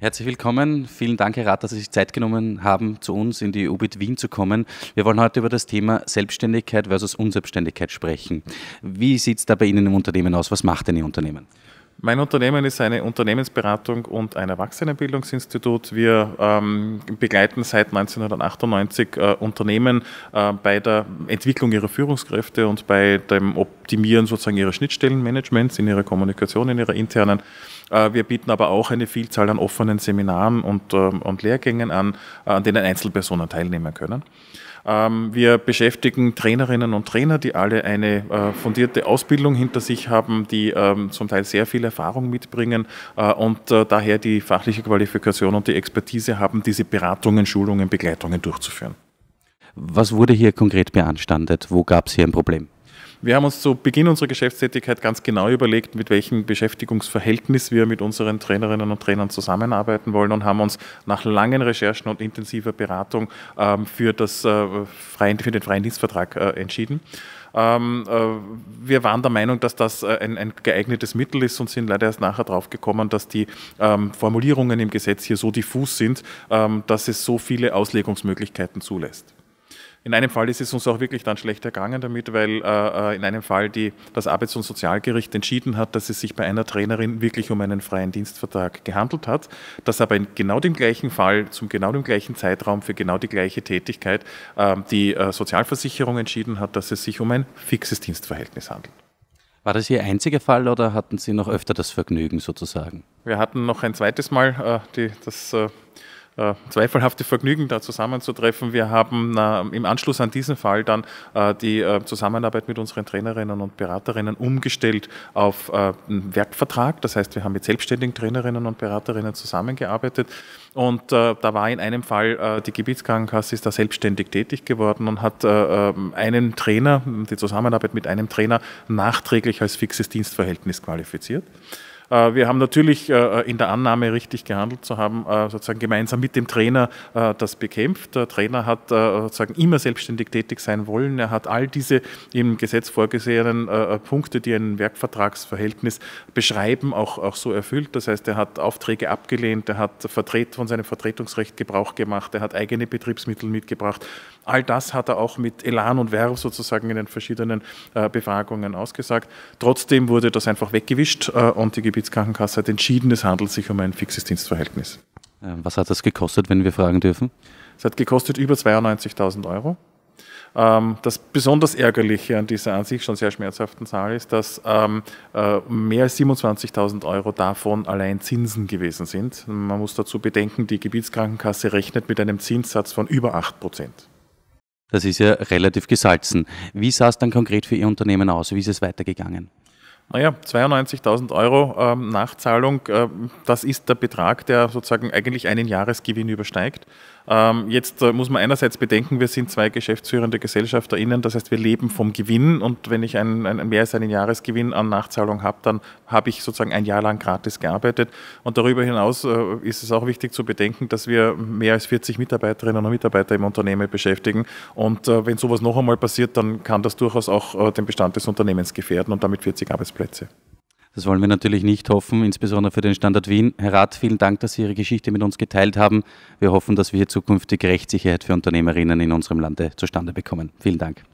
Herzlich willkommen. Vielen Dank, Herr Rath, dass Sie sich Zeit genommen haben, zu uns in die UBIT Wien zu kommen. Wir wollen heute über das Thema Selbstständigkeit versus Unselbstständigkeit sprechen. Wie sieht es da bei Ihnen im Unternehmen aus? Was macht denn Ihr Unternehmen? Mein Unternehmen ist eine Unternehmensberatung und ein Erwachsenenbildungsinstitut. Wir ähm, begleiten seit 1998 äh, Unternehmen äh, bei der Entwicklung ihrer Führungskräfte und bei dem Optimieren sozusagen ihrer Schnittstellenmanagements in ihrer Kommunikation, in ihrer internen. Äh, wir bieten aber auch eine Vielzahl an offenen Seminaren und, ähm, und Lehrgängen an, an denen Einzelpersonen teilnehmen können. Ähm, wir beschäftigen Trainerinnen und Trainer, die alle eine äh, fundierte Ausbildung hinter sich haben, die ähm, zum Teil sehr viel Erfahrung mitbringen äh, und äh, daher die fachliche Qualifikation und die Expertise haben, diese Beratungen, Schulungen, Begleitungen durchzuführen. Was wurde hier konkret beanstandet? Wo gab es hier ein Problem? Wir haben uns zu Beginn unserer Geschäftstätigkeit ganz genau überlegt, mit welchem Beschäftigungsverhältnis wir mit unseren Trainerinnen und Trainern zusammenarbeiten wollen und haben uns nach langen Recherchen und intensiver Beratung ähm, für, das, äh, für den freien Dienstvertrag äh, entschieden. Ähm, äh, wir waren der Meinung, dass das ein, ein, geeignetes Mittel ist und sind leider erst nachher drauf gekommen, dass die ähm, Formulierungen im Gesetz hier so diffus sind, dass es so viele Auslegungsmöglichkeiten zulässt. In einem Fall ist es uns auch wirklich dann schlecht ergangen damit, weil äh, äh, in einem Fall die, das Arbeits- und Sozialgericht entschieden hat, dass es sich bei einer Trainerin wirklich um einen freien Dienstvertrag gehandelt hat, dass aber in genau dem gleichen Fall, zum genau dem gleichen Zeitraum für genau die gleiche Tätigkeit äh, die äh, Sozialversicherung entschieden hat, dass es sich um ein fixes Dienstverhältnis handelt. War das Ihr einziger Fall oder hatten Sie noch öfter das Vergnügen sozusagen? Wir hatten noch ein zweites Mal äh, die, das. Äh äh, zweifelhafte Vergnügen, da zusammenzutreffen. Wir haben äh, im Anschluss an diesen Fall dann äh, die äh, Zusammenarbeit mit unseren Trainerinnen und Beraterinnen umgestellt auf äh, einen Werkvertrag. Das heißt, wir haben mit selbstständigen Trainerinnen und Beraterinnen zusammengearbeitet. Und da war in einem Fall, die Gebietskrankenkasse ist da selbstständig tätig geworden und hat ähm, einen Trainer, die Zusammenarbeit mit einem Trainer nachträglich als fixes Dienstverhältnis qualifiziert. Äh, wir haben natürlich äh, äh, in der Annahme richtig gehandelt zu haben, sozusagen gemeinsam mit dem Trainer das bekämpft. Der Trainer hat sozusagen immer selbstständig tätig sein wollen. Er hat all diese im Gesetz vorgesehenen Punkte, die ein Werkvertragsverhältnis beschreiben, auch, auch so erfüllt. Das heißt, er hat Aufträge abgelehnt, er hat Vertret von seinem Vertretungsrecht Gebrauch gemacht, er hat eigene Betriebsmittel mitgebracht. All das hat er auch mit Elan und Verve sozusagen in den verschiedenen Befragungen ausgesagt. Trotzdem wurde das einfach weggewischt und die Gebiete Gebietskrankenkasse hat entschieden, es handelt sich um ein fixes Dienstverhältnis. Ähm, was hat das gekostet, wenn wir fragen dürfen? Es hat gekostet über 92.000 Euro. Ähm, das besonders Ärgerliche an dieser an sich schon sehr schmerzhaften Zahl ist, dass ähm, äh, mehr als 27.000 Euro davon allein Zinsen gewesen sind. Man muss dazu bedenken, die Gebietskrankenkasse rechnet mit einem Zinssatz von über 8 Prozent. Das ist ja relativ gesalzen. Wie sah es dann konkret für Ihr Unternehmen aus? Wie ist es weitergegangen? Naja, 92.000 Euro ähm, Nachzahlung, äh, das ist der Betrag, der sozusagen eigentlich einen Jahresgewinn übersteigt. Ähm, jetzt äh, muss man einerseits bedenken, wir sind zwei geschäftsführende GesellschafterInnen, das heißt, wir leben vom Gewinn und wenn ich ein, ein, mehr als einen Jahresgewinn an Nachzahlung habe, dann habe ich sozusagen ein Jahr lang gratis gearbeitet. Und darüber hinaus äh, ist es auch wichtig zu bedenken, dass wir mehr als 40 Mitarbeiterinnen und Mitarbeiter im Unternehmen beschäftigen. Und äh, wenn sowas noch einmal passiert, dann kann das durchaus auch den Bestand des Unternehmens gefährden und damit 40 Arbeitsplätze. Das wollen wir natürlich nicht hoffen, insbesondere für den Standort Wien. Herr Rath, vielen Dank, dass Sie Ihre Geschichte mit uns geteilt haben. Wir hoffen, dass wir hier zukünftig Rechtssicherheit für Unternehmerinnen in unserem Lande zustande bekommen. Vielen Dank.